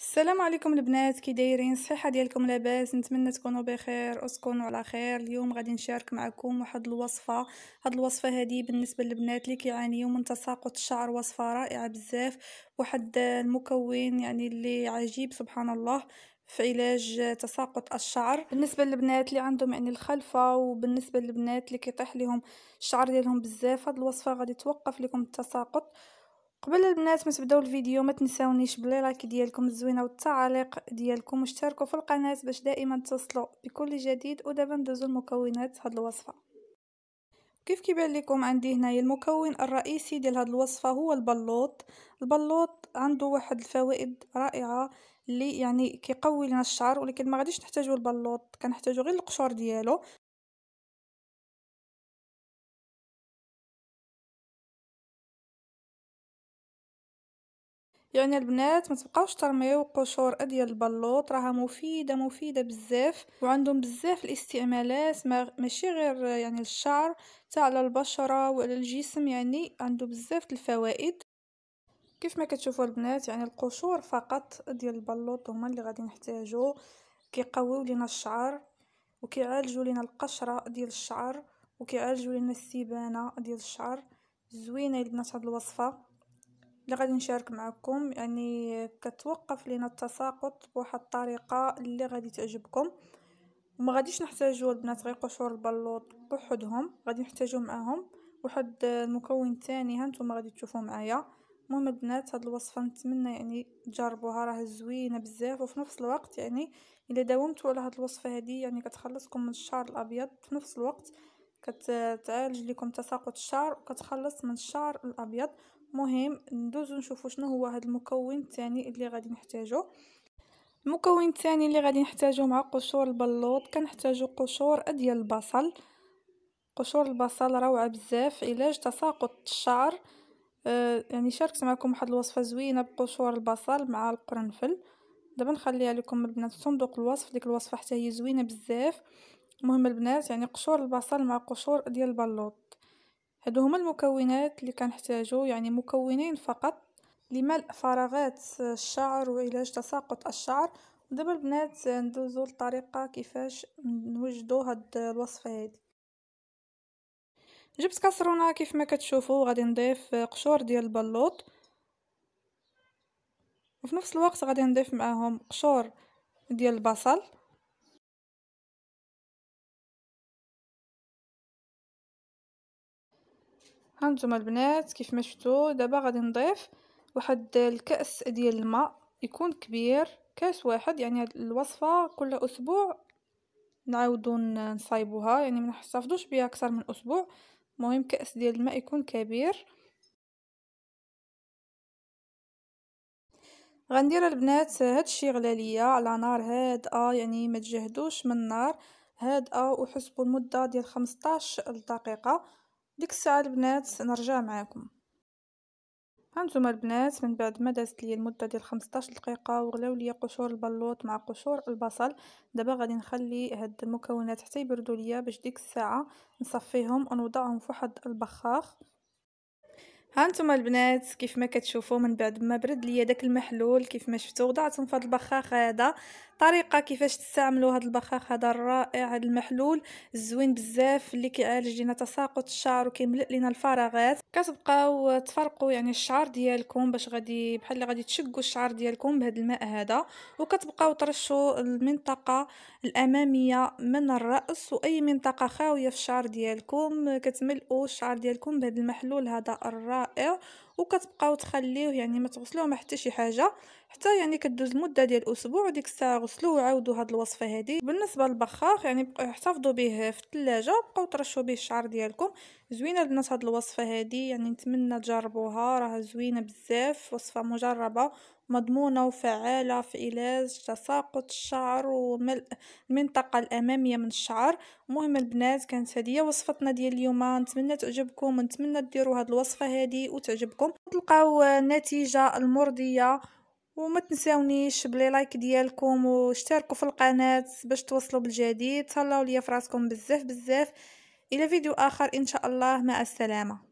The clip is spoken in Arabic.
السلام عليكم البنات كي دايرين صحيحه ديالكم لاباس نتمنى تكونوا بخير وتكونوا على خير اليوم غادي نشارك معكم واحد الوصفه هاد الوصفه هادي بالنسبه للبنات اللي كيعانيو من تساقط الشعر وصفه رائعه بزاف واحد المكون يعني اللي عجيب سبحان الله في علاج تساقط الشعر بالنسبه للبنات اللي عندهم يعني الخلفه وبالنسبه للبنات اللي كيطيح لهم الشعر ديالهم بزاف هاد الوصفه غادي توقف لكم التساقط قبل البنات ما تبداو الفيديو ما تنساونيش بلي لايك ديالكم الزوينه والتعاليق ديالكم واشتركوا في القناه باش دائما تصلوا بكل جديد ودابا ندوزو لمكونات هاد الوصفه كيف كيبان لكم عندي هنايا المكون الرئيسي ديال هاد الوصفه هو البلوط البلوط عنده واحد الفوائد رائعه اللي يعني كيقوي لنا الشعر ولكن ما غاديش نحتاجو البلوط كنحتاجو غير القشور ديالو يعني البنات ما تبقاوش ترميو قشور ديال البلوط راها مفيده مفيده بزاف وعندهم بزاف الاستعمالات ماشي غير يعني الشعر تاع على البشره وعلى الجسم يعني عنده بزاف الفوائد كيف ما كتشوفوا البنات يعني القشور فقط ديال البلوط هما اللي غادي نحتاجو كيقويو لينا الشعر وكيعالجوا لينا القشره ديال الشعر وكيعالجوا لينا السيبانه ديال الشعر زوينه البنات هاد الوصفه اللي غادي نشارك معكم يعني كتوقف لينا التساقط بواحد الطريقه اللي غادي تعجبكم وما غاديش نحتاجو البنات غير قشور البلوط بوحدهم غادي نحتاجو معاهم واحد المكون ثاني هانتوما غادي تشوفو معايا المهم البنات هاد الوصفه نتمنى يعني تجربوها راه زوينه بزاف وفي نفس الوقت يعني الا داومتوا على هاد الوصفه هادي يعني كتخلصكم من الشعر الابيض في نفس الوقت كتعالج لكم تساقط الشعر وكتخلص من الشعر الابيض مهم ندوزو نشوفو شنو هو هذا المكون الثاني اللي غادي نحتاجو المكون الثاني اللي غادي نحتاجو مع قشور البلوط كنحتاجو قشور ديال البصل قشور البصل روعه بزاف علاج تساقط الشعر آه يعني شاركت معكم واحد الوصفه زوينه بقشور البصل مع القرنفل دابا نخليها لكم البنات في صندوق الوصف ديك الوصفه حتى هي زوينه بزاف المهم البنات يعني قشور البصل مع قشور ديال البلوط هادو هما المكونات اللي كنحتاجو يعني مكونين فقط لملء فراغات الشعر وعلاج تساقط الشعر ودابا البنات ندوزو للطريقه كيفاش نوجدو هاد الوصفه هادي جبت كاسرونه كيف ما كتشوفوا غادي نضيف قشور ديال البلوط وفي نفس الوقت غادي نضيف معاهم قشور ديال البصل هانتوما البنات كيف ما شفتوا دابا غادي نضيف واحد الكاس ديال الماء يكون كبير كاس واحد يعني هاد الوصفه كل اسبوع نعاودو نصايبوها يعني ما نحتفظوش بها اكثر من اسبوع مهم كاس ديال الماء يكون كبير غندير البنات هادشي غلا ليا على نار هادئه يعني ما تجهدوش من النار هادئه وحسبوا المده ديال 15 دقيقه ديك الساعه البنات نرجع معاكم هانتوما البنات من بعد ما دازت ليا المده ديال 15 دقيقه وغلاو ليا قشور البلوط مع قشور البصل دابا غادي نخلي هاد المكونات حتى يبردوا ليا باش ديك الساعه نصفيهم ونوضعهم في واحد البخاخ هانتوما البنات كيف ما كتشوفوا من بعد ما برد ليا داك المحلول كيف ما شفتوا وضعتهم في هذا البخاخ هذا طريقه كيفاش تستعملوا هذا البخاخ هذا الرائع هذا المحلول الزوين بزاف اللي كيعالج لينا تساقط الشعر وكيملئ لينا الفراغات كتبقاو تفرقوا يعني الشعر ديالكم باش غادي بحال اللي غادي تشقوا الشعر ديالكم بهذا الماء هذا وكتبقاو ترشوا المنطقه الاماميه من الراس واي منطقه خاويه في الشعر ديالكم كتملئوا الشعر ديالكم بهذا المحلول هذا الرائع وكتبقاو تخليوه يعني ما تغسلوه ما حتى شي حاجه حتى يعني كدوز مده ديال اسبوع ديك الساعه غسلوه وعاودوا هاد الوصفه هادي بالنسبه للبخاخ يعني بقاو احتفظوا به في الثلاجه بقاو ترشوا به الشعر ديالكم زوينه البنات هاد الوصفه هادي يعني نتمنى تجربوها راه زوينه بزاف وصفه مجربه مضمونة وفعالة في علاج تساقط الشعر وملء المنطقة الأمامية من الشعر مهم البنات كانت هدية وصفتنا ديال اليوم نتمنى تعجبكم نتمنى تديروا هاد الوصفة هادي وتعجبكم تلقاو النتيجة المرضية وما تنساونيش بلي لايك ديالكم واشتركوا في القناة باش توصلوا بالجديد تهلاو ليا فراسكم بزاف بزاف الى فيديو اخر ان شاء الله مع السلامه